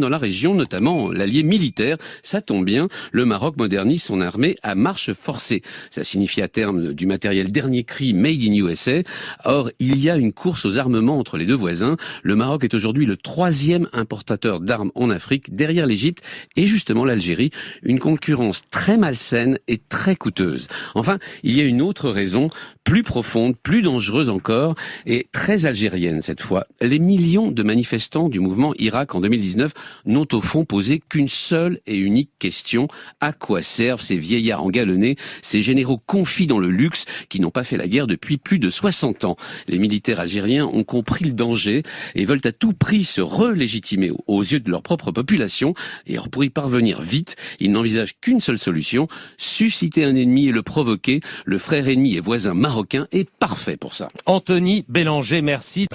Dans la région, notamment l'allié militaire, ça tombe bien, le Maroc modernise son armée à marche forcée. Ça signifie à terme du matériel dernier cri made in USA. Or, il y a une course aux armements entre les deux voisins. Le Maroc est aujourd'hui le troisième importateur d'armes en Afrique, derrière l'Égypte et justement l'Algérie. Une concurrence très malsaine et très coûteuse. Enfin, il y a une autre raison, plus profonde, plus dangereuse encore, et très algérienne cette fois. Les millions de manifestants du mouvement Irak en 2019 n'ont au fond posé qu'une seule et unique question. À quoi servent ces vieillards engalonnés, ces généraux confis dans le luxe qui n'ont pas fait la guerre depuis plus de 60 ans Les militaires algériens ont compris le danger et veulent à tout prix se relégitimer aux yeux de leur propre population. Et pour y parvenir vite, ils n'envisagent qu'une seule solution, susciter un ennemi et le provoquer. Le frère ennemi et voisin marocain est parfait pour ça. Anthony Bélanger, merci.